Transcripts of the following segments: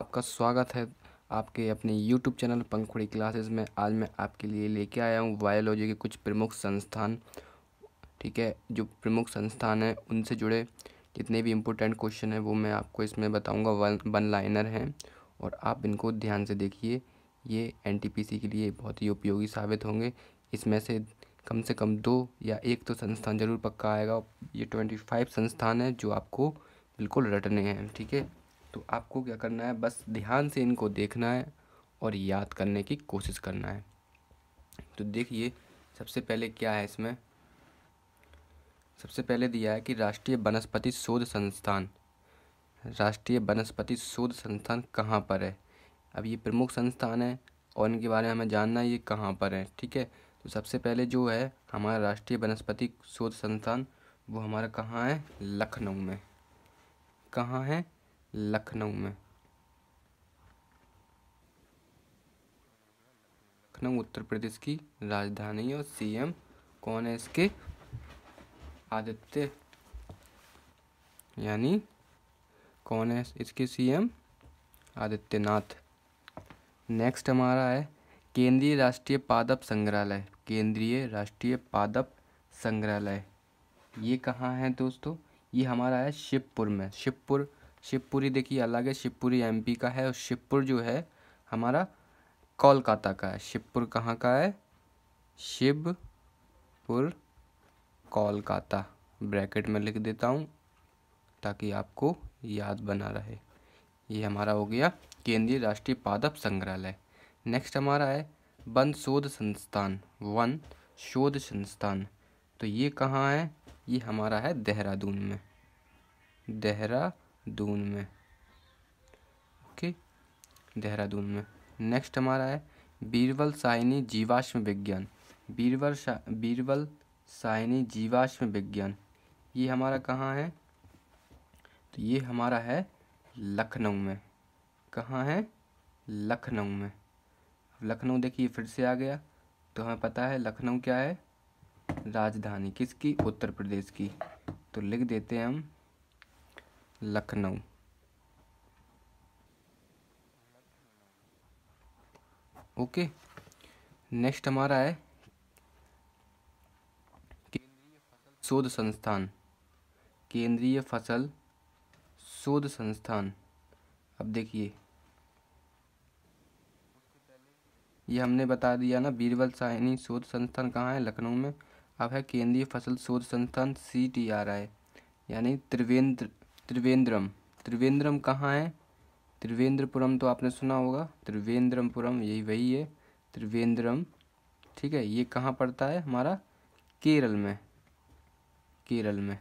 आपका स्वागत है आपके अपने YouTube चैनल पंखुड़ी क्लासेस में आज मैं आपके लिए लेके आया हूँ बायोलॉजी के कुछ प्रमुख संस्थान ठीक है जो प्रमुख संस्थान हैं उनसे जुड़े जितने भी इम्पोर्टेंट क्वेश्चन हैं वो मैं आपको इसमें बताऊँगा वन वन लाइनर हैं और आप इनको ध्यान से देखिए ये एन के लिए बहुत ही उपयोगी साबित होंगे इसमें से कम से कम दो या एक तो संस्थान ज़रूर पक्का आएगा ये ट्वेंटी फाइव संस्थान है जो आपको बिल्कुल रटने हैं ठीक है तो आपको क्या करना है बस ध्यान से इनको देखना है और याद करने की कोशिश करना है तो देखिए सबसे पहले क्या है इसमें सबसे पहले दिया है कि राष्ट्रीय वनस्पति शोध संस्थान राष्ट्रीय वनस्पति शोध संस्थान कहाँ पर है अब ये प्रमुख संस्थान है और इनके बारे में हमें जानना है ये कहाँ पर है ठीक है तो सबसे पहले जो है हमारा राष्ट्रीय वनस्पति शोध संस्थान वो हमारा कहाँ है लखनऊ में कहाँ है लखनऊ में लखनऊ उत्तर प्रदेश की राजधानी और सीएम कौन है इसके आदित्य यानी कौन है इसके सीएम आदित्यनाथ नेक्स्ट हमारा है केंद्रीय राष्ट्रीय पादप संग्रहालय केंद्रीय राष्ट्रीय पादप संग्रहालय ये कहाँ है दोस्तों ये हमारा है शिवपुर में शिवपुर शिवपुरी देखिए अलग है शिवपुरी एमपी का है और शिवपुर जो है हमारा कोलकाता का है शिवपुर कहाँ का है शिवपुर कोलकाता ब्रैकेट में लिख देता हूँ ताकि आपको याद बना रहे ये हमारा हो गया केंद्रीय राष्ट्रीय पादप संग्रहालय नेक्स्ट हमारा है वन शोध संस्थान वन शोध संस्थान तो ये कहाँ है ये हमारा है देहरादून में देहरा दून में ओके देहरादून में नेक्स्ट हमारा है बीरबल साइनी जीवाश्म विज्ञान बीरबल बीरबल साइनी जीवाश्म विज्ञान ये हमारा कहाँ है तो ये हमारा है लखनऊ में कहाँ है लखनऊ में लखनऊ देखिए फिर से आ गया तो हमें पता है लखनऊ क्या है राजधानी किसकी उत्तर प्रदेश की तो लिख देते हैं हम लखनऊ ओके नेक्स्ट हमारा है केंद्रीय फसल शोध संस्थान केंद्रीय फसल शोध संस्थान अब देखिए ये हमने बता दिया ना बीरबल साहिनी शोध संस्थान कहाँ है लखनऊ में अब है केंद्रीय फसल शोध संस्थान सी टी आर आई यानी त्रिवेंद्र त्रिवेंद्रम त्रिवेंद्रम कहाँ है त्रिवेंद्रपुरम तो आपने सुना होगा त्रिवेंद्रमपुरम यही वही है त्रिवेंद्रम ठीक है ये कहाँ पड़ता है हमारा केरल में केरल में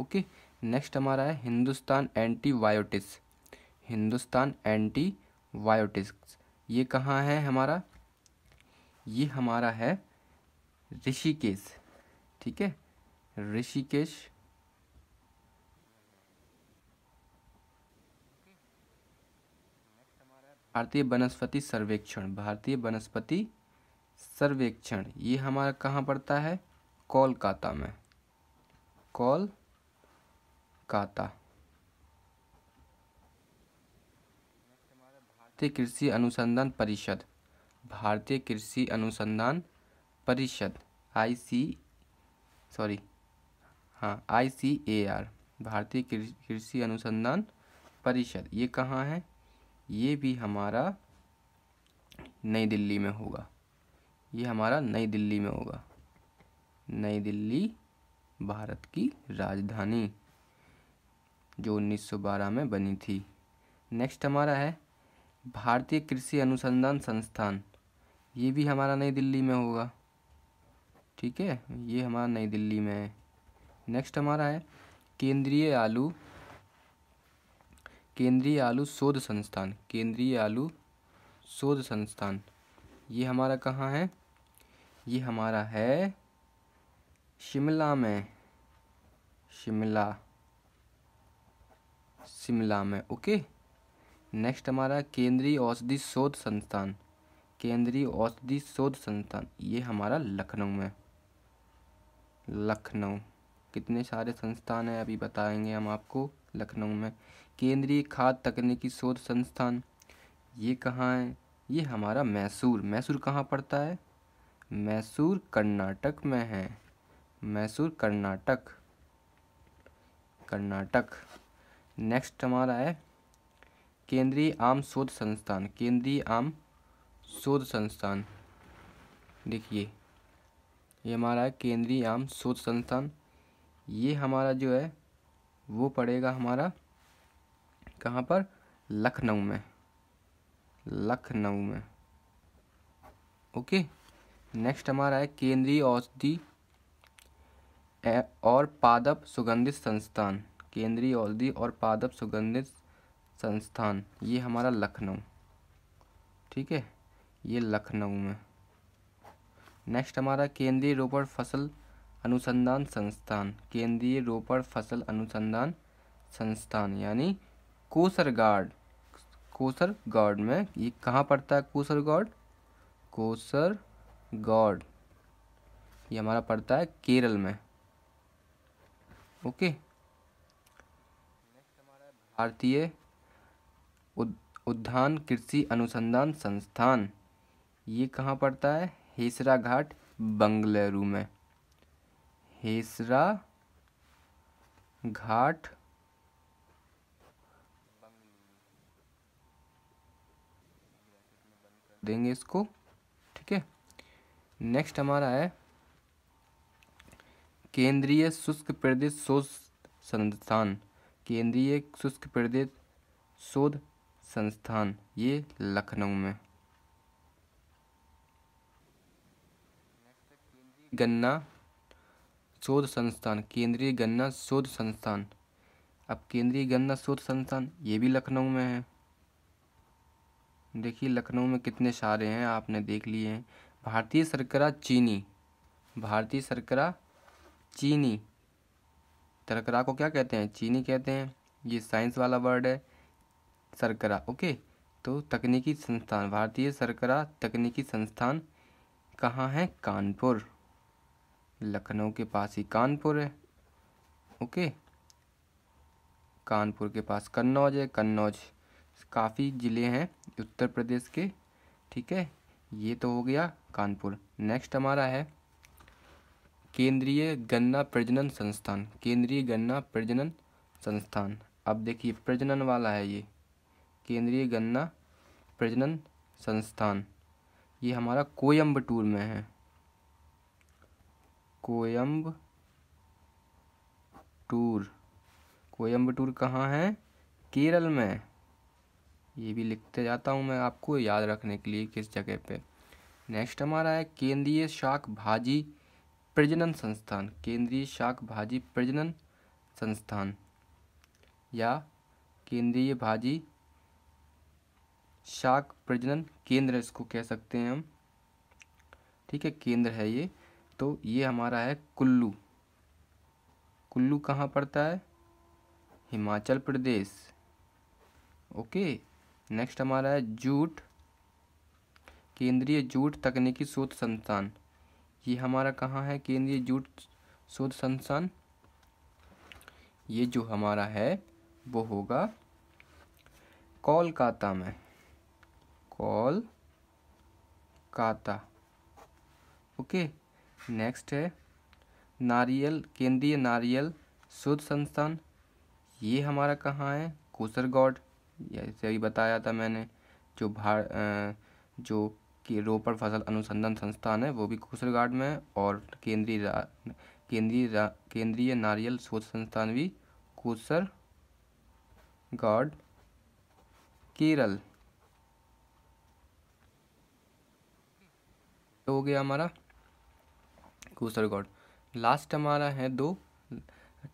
ओके नेक्स्ट हमारा है हिंदुस्तान एंटीबायोटिक्स हिंदुस्तान एंटीबायोटिक्स ये कहाँ है हमारा ये हमारा है ऋषिकेश ठीक है ऋषिकेश भारतीय वनस्पति सर्वेक्षण भारतीय वनस्पति सर्वेक्षण ये हमारा कहाँ पड़ता है कोलकाता में कोलकाता भारतीय कृषि अनुसंधान परिषद भारतीय कृषि अनुसंधान परिषद आई सी सॉरी हाँ आई सी ए आर भारतीय कृषि अनुसंधान परिषद ये कहाँ है ये भी हमारा नई दिल्ली में होगा ये हमारा नई दिल्ली में होगा नई दिल्ली भारत की राजधानी जो 1912 में बनी थी नेक्स्ट हमारा है भारतीय कृषि अनुसंधान संस्थान ये भी हमारा नई दिल्ली में होगा ठीक है ये हमारा नई दिल्ली में है नेक्स्ट हमारा है केंद्रीय आलू केंद्रीय आलू शोध संस्थान केंद्रीय आलू शोध संस्थान ये हमारा कहाँ है ये हमारा है शिमला में शिमला शिमला में ओके नेक्स्ट हमारा केंद्रीय औषधि शोध संस्थान केंद्रीय औषधि शोध संस्थान ये हमारा लखनऊ में लखनऊ कितने सारे संस्थान हैं अभी बताएंगे हम आपको लखनऊ में केंद्रीय खाद तकनीकी शोध संस्थान ये कहाँ है ये हमारा मैसूर मैसूर कहाँ पड़ता है मैसूर कर्नाटक में है मैसूर कर्नाटक कर्नाटक नेक्स्ट हमारा है केंद्रीय आम शोध संस्थान केंद्रीय आम शोध संस्थान देखिए ये हमारा है केंद्रीय आम शोध संस्थान ये हमारा जो है वो पड़ेगा हमारा कहाँ पर लखनऊ में लखनऊ में ओके नेक्स्ट हमारा है केंद्रीय औषधि और पादप सुगंधित संस्थान केंद्रीय औषधि और पादप सुगंधित संस्थान ये हमारा लखनऊ ठीक है ये लखनऊ में नेक्स्ट हमारा केंद्रीय रोपण फसल अनुसंधान संस्थान केंद्रीय रोपण फसल अनुसंधान संस्थान यानी कोसरगाड कोसरगाड में ये कहाँ पड़ता है कोसर कोसर कोसरगाड ये हमारा पड़ता है केरल में ओके भारतीय उद्यान कृषि अनुसंधान संस्थान ये कहाँ पड़ता है हेसरा घाट बंगलुरु में हेसरा घाट देंगे इसको ठीक है नेक्स्ट हमारा है केंद्रीय शुष्क प्रदेश शोध संस्थान केंद्रीय शुष्क प्रदेश शोध संस्थान ये लखनऊ में गन्ना शोध संस्थान केंद्रीय गन्ना शोध संस्थान अब केंद्रीय गन्ना शोध संस्थान ये भी लखनऊ में है देखिए लखनऊ में कितने सारे हैं आपने देख लिए हैं भारतीय शर्करा चीनी भारतीय शर्करा चीनी शर्करा को क्या कहते हैं चीनी कहते हैं ये साइंस वाला वर्ड है शर्करा ओके तो तकनीकी संस्थान भारतीय शर्करा तकनीकी संस्थान कहाँ है कानपुर लखनऊ के पास ही कानपुर है ओके कानपुर के पास कन्नौज है कन्नौज काफ़ी ज़िले हैं उत्तर प्रदेश के ठीक है ये तो हो गया कानपुर नेक्स्ट हमारा है केंद्रीय गन्ना प्रजनन संस्थान केंद्रीय गन्ना प्रजनन संस्थान अब देखिए प्रजनन वाला है ये केंद्रीय गन्ना प्रजनन संस्थान ये हमारा कोयम्बटूर में है कोयम्बटूर कोयम्बटूर कहाँ है केरल में ये भी लिखते जाता हूँ मैं आपको याद रखने के लिए किस जगह पे नेक्स्ट हमारा है केंद्रीय शाक भाजी प्रजनन संस्थान केंद्रीय शाक भाजी प्रजनन संस्थान या केंद्रीय भाजी शाक प्रजनन केंद्र इसको कह सकते हैं हम ठीक है केंद्र है ये तो ये हमारा है कुल्लू कुल्लू कहाँ पड़ता है हिमाचल प्रदेश ओके नेक्स्ट हमारा है जूट केंद्रीय जूट तकनीकी शोध संस्थान ये हमारा कहाँ है केंद्रीय जूट शोध संस्थान ये जो हमारा है वो होगा कोलकाता में कोलकाता ओके नेक्स्ट है नारियल केंद्रीय नारियल शोध संस्थान ये हमारा कहाँ है कोसरगौड़ जैसे अभी बताया था मैंने जो भार जो कि रोपड़ फसल अनुसंधान संस्थान है वो भी कोसरगाड में है और केंद्रीय केंद्रीय केंद्रीय नारियल शोध संस्थान भी कोसर गाड केरल तो हो गया हमारा कोसर लास्ट हमारा है दो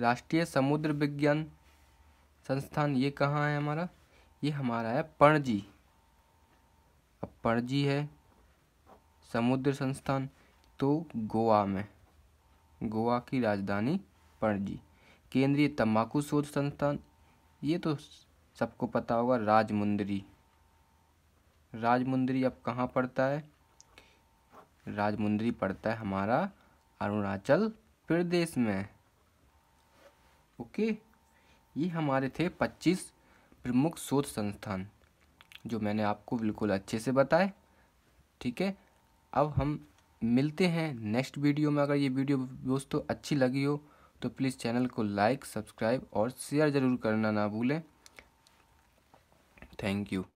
राष्ट्रीय समुद्र विज्ञान संस्थान ये कहाँ है हमारा ये हमारा है पणजी अब पणजी है समुद्र संस्थान तो गोवा में गोवा की राजधानी पणजी केंद्रीय तंबाकू शोध संस्थान ये तो सबको पता होगा राजमुंदरी राजमुंदरी अब कहाँ पड़ता है राजमुंदरी पड़ता है हमारा अरुणाचल प्रदेश में ओके ये हमारे थे पच्चीस प्रमुख शोध संस्थान जो मैंने आपको बिल्कुल अच्छे से बताए ठीक है अब हम मिलते हैं नेक्स्ट वीडियो में अगर ये वीडियो दोस्तों अच्छी लगी हो तो प्लीज़ चैनल को लाइक सब्सक्राइब और शेयर ज़रूर करना ना भूलें थैंक यू